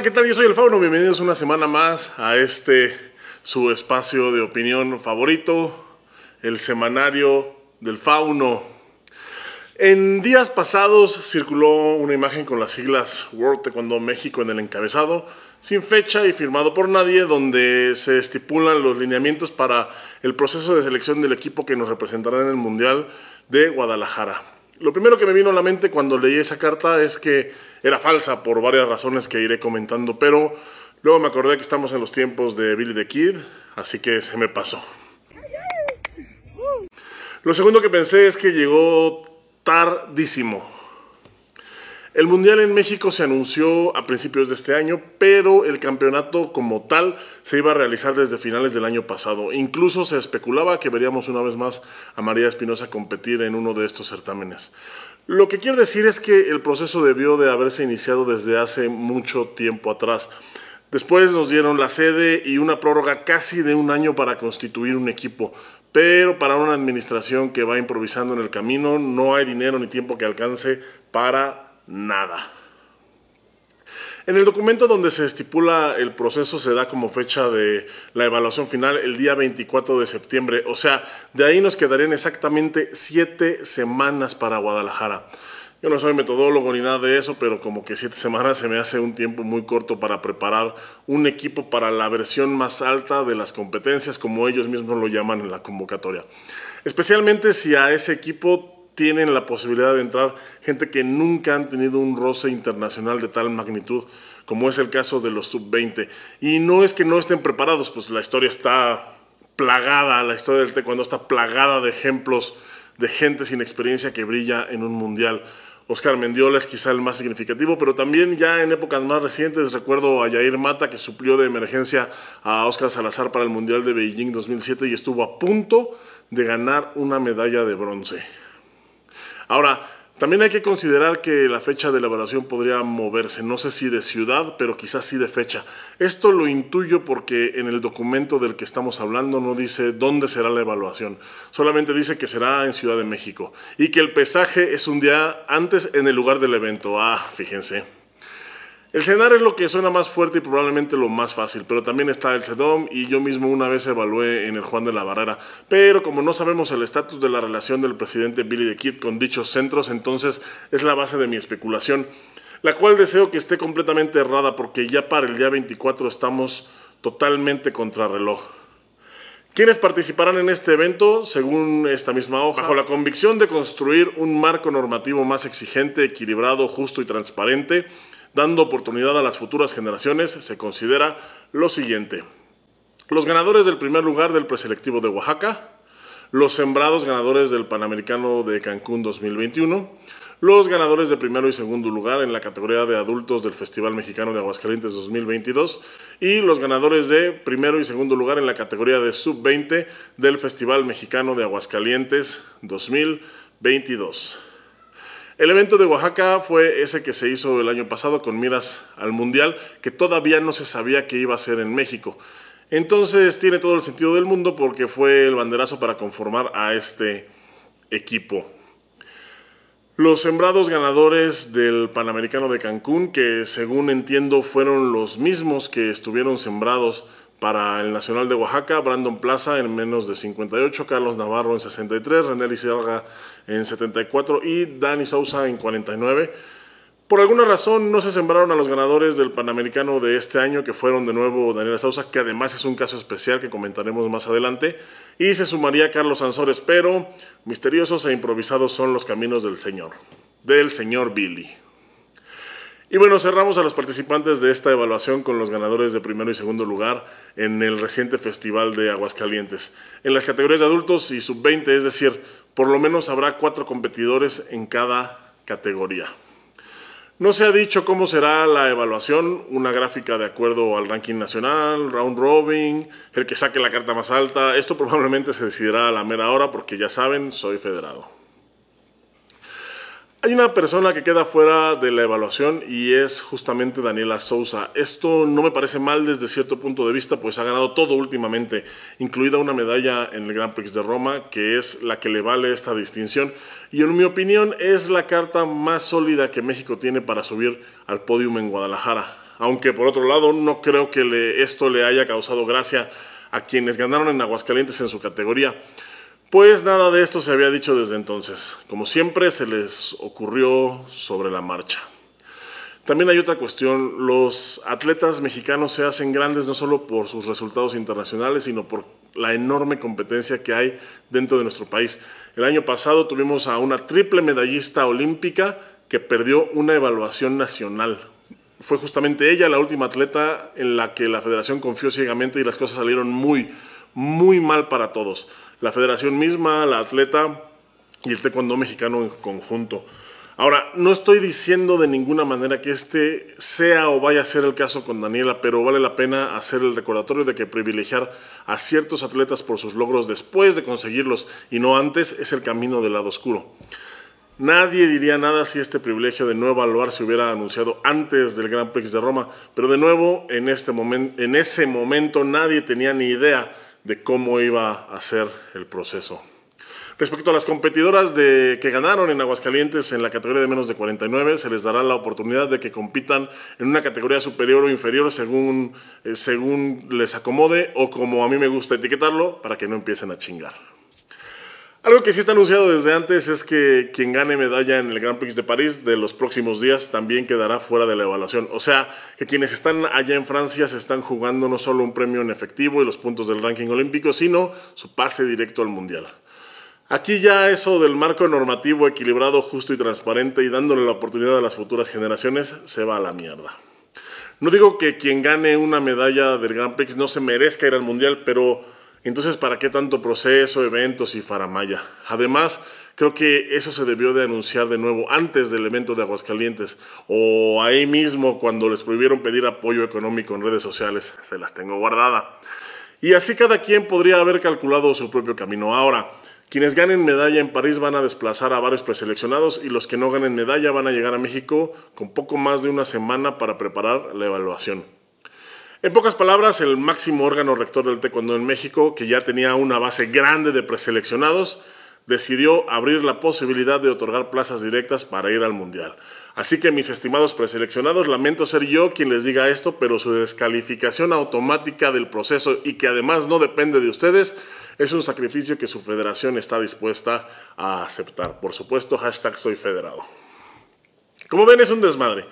Hola, ¿qué tal? Yo soy el Fauno. Bienvenidos una semana más a este su espacio de opinión favorito, el semanario del Fauno. En días pasados circuló una imagen con las siglas World cuando México en el encabezado, sin fecha y firmado por nadie, donde se estipulan los lineamientos para el proceso de selección del equipo que nos representará en el Mundial de Guadalajara. Lo primero que me vino a la mente cuando leí esa carta es que era falsa por varias razones que iré comentando, pero luego me acordé que estamos en los tiempos de Billy the Kid, así que se me pasó. Lo segundo que pensé es que llegó tardísimo. El Mundial en México se anunció a principios de este año, pero el campeonato como tal se iba a realizar desde finales del año pasado. Incluso se especulaba que veríamos una vez más a María Espinosa competir en uno de estos certámenes. Lo que quiero decir es que el proceso debió de haberse iniciado desde hace mucho tiempo atrás. Después nos dieron la sede y una prórroga casi de un año para constituir un equipo. Pero para una administración que va improvisando en el camino, no hay dinero ni tiempo que alcance para nada. En el documento donde se estipula el proceso se da como fecha de la evaluación final el día 24 de septiembre, o sea, de ahí nos quedarían exactamente siete semanas para Guadalajara. Yo no soy metodólogo ni nada de eso, pero como que siete semanas se me hace un tiempo muy corto para preparar un equipo para la versión más alta de las competencias, como ellos mismos lo llaman en la convocatoria. Especialmente si a ese equipo tienen la posibilidad de entrar gente que nunca han tenido un roce internacional de tal magnitud como es el caso de los sub-20. Y no es que no estén preparados, pues la historia está plagada, la historia del taekwondo está plagada de ejemplos de gente sin experiencia que brilla en un mundial. Oscar Mendiola es quizá el más significativo, pero también ya en épocas más recientes recuerdo a Yair Mata que suplió de emergencia a Oscar Salazar para el Mundial de Beijing 2007 y estuvo a punto de ganar una medalla de bronce. Ahora, también hay que considerar que la fecha de la evaluación podría moverse, no sé si de ciudad, pero quizás sí de fecha. Esto lo intuyo porque en el documento del que estamos hablando no dice dónde será la evaluación, solamente dice que será en Ciudad de México y que el pesaje es un día antes en el lugar del evento. Ah, fíjense. El CENAR es lo que suena más fuerte y probablemente lo más fácil, pero también está el CEDOM y yo mismo una vez evalué en el Juan de la Barrera. Pero como no sabemos el estatus de la relación del presidente Billy De Kid con dichos centros, entonces es la base de mi especulación, la cual deseo que esté completamente errada porque ya para el día 24 estamos totalmente contrarreloj. ¿Quiénes participarán en este evento? Según esta misma hoja, bajo la convicción de construir un marco normativo más exigente, equilibrado, justo y transparente, dando oportunidad a las futuras generaciones, se considera lo siguiente. Los ganadores del primer lugar del preselectivo de Oaxaca, los sembrados ganadores del Panamericano de Cancún 2021, los ganadores de primero y segundo lugar en la categoría de adultos del Festival Mexicano de Aguascalientes 2022 y los ganadores de primero y segundo lugar en la categoría de sub-20 del Festival Mexicano de Aguascalientes 2022. El evento de Oaxaca fue ese que se hizo el año pasado con miras al Mundial, que todavía no se sabía que iba a ser en México. Entonces tiene todo el sentido del mundo porque fue el banderazo para conformar a este equipo. Los sembrados ganadores del Panamericano de Cancún, que según entiendo fueron los mismos que estuvieron sembrados para el Nacional de Oaxaca, Brandon Plaza en menos de 58, Carlos Navarro en 63, René Lizarga en 74 y Dani Sousa en 49. Por alguna razón no se sembraron a los ganadores del Panamericano de este año, que fueron de nuevo Daniel Sousa, que además es un caso especial que comentaremos más adelante, y se sumaría Carlos Ansores, pero misteriosos e improvisados son los caminos del señor, del señor Billy. Y bueno, cerramos a los participantes de esta evaluación con los ganadores de primero y segundo lugar en el reciente Festival de Aguascalientes. En las categorías de adultos y sub-20, es decir, por lo menos habrá cuatro competidores en cada categoría. No se ha dicho cómo será la evaluación, una gráfica de acuerdo al ranking nacional, round robin, el que saque la carta más alta. Esto probablemente se decidirá a la mera hora porque ya saben, soy federado. Hay una persona que queda fuera de la evaluación y es justamente Daniela Sousa. Esto no me parece mal desde cierto punto de vista, pues ha ganado todo últimamente, incluida una medalla en el Gran Prix de Roma, que es la que le vale esta distinción. Y en mi opinión es la carta más sólida que México tiene para subir al podium en Guadalajara. Aunque por otro lado no creo que esto le haya causado gracia a quienes ganaron en Aguascalientes en su categoría. Pues nada de esto se había dicho desde entonces. Como siempre, se les ocurrió sobre la marcha. También hay otra cuestión, los atletas mexicanos se hacen grandes no solo por sus resultados internacionales, sino por la enorme competencia que hay dentro de nuestro país. El año pasado tuvimos a una triple medallista olímpica que perdió una evaluación nacional. Fue justamente ella la última atleta en la que la federación confió ciegamente y las cosas salieron muy, muy mal para todos la federación misma, la atleta y el taekwondo mexicano en conjunto. Ahora, no estoy diciendo de ninguna manera que este sea o vaya a ser el caso con Daniela, pero vale la pena hacer el recordatorio de que privilegiar a ciertos atletas por sus logros después de conseguirlos y no antes es el camino del lado oscuro. Nadie diría nada si este privilegio de no evaluar se hubiera anunciado antes del Gran Prix de Roma, pero de nuevo en, este momento en ese momento nadie tenía ni idea de cómo iba a ser el proceso. Respecto a las competidoras que ganaron en Aguascalientes en la categoría de menos de 49, se les dará la oportunidad de que compitan en una categoría superior o inferior según, eh, según les acomode o como a mí me gusta etiquetarlo, para que no empiecen a chingar. Algo que sí está anunciado desde antes es que quien gane medalla en el Grand Prix de París de los próximos días también quedará fuera de la evaluación. O sea, que quienes están allá en Francia se están jugando no solo un premio en efectivo y los puntos del ranking olímpico, sino su pase directo al Mundial. Aquí ya eso del marco normativo equilibrado, justo y transparente y dándole la oportunidad a las futuras generaciones se va a la mierda. No digo que quien gane una medalla del Grand Prix no se merezca ir al Mundial, pero entonces, ¿para qué tanto proceso, eventos y faramaya? Además, creo que eso se debió de anunciar de nuevo antes del evento de Aguascalientes o ahí mismo cuando les prohibieron pedir apoyo económico en redes sociales. Se las tengo guardada. Y así cada quien podría haber calculado su propio camino. Ahora, quienes ganen medalla en París van a desplazar a varios preseleccionados y los que no ganen medalla van a llegar a México con poco más de una semana para preparar la evaluación. En pocas palabras, el máximo órgano rector del taekwondo en México, que ya tenía una base grande de preseleccionados, decidió abrir la posibilidad de otorgar plazas directas para ir al Mundial. Así que mis estimados preseleccionados, lamento ser yo quien les diga esto, pero su descalificación automática del proceso y que además no depende de ustedes, es un sacrificio que su federación está dispuesta a aceptar. Por supuesto, hashtag soy federado. Como ven, es un desmadre.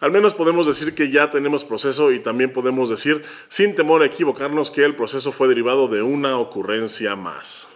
Al menos podemos decir que ya tenemos proceso y también podemos decir, sin temor a equivocarnos, que el proceso fue derivado de una ocurrencia más.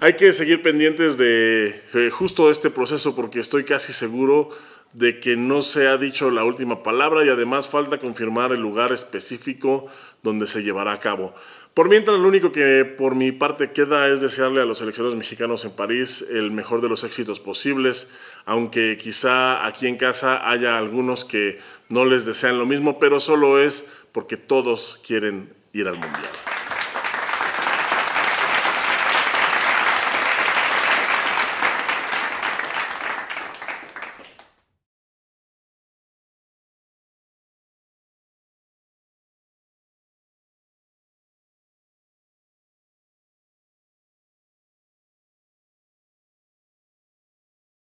Hay que seguir pendientes de eh, justo este proceso porque estoy casi seguro de que no se ha dicho la última palabra y además falta confirmar el lugar específico donde se llevará a cabo. Por mientras, lo único que por mi parte queda es desearle a los seleccionados mexicanos en París el mejor de los éxitos posibles, aunque quizá aquí en casa haya algunos que no les desean lo mismo, pero solo es porque todos quieren ir al Mundial.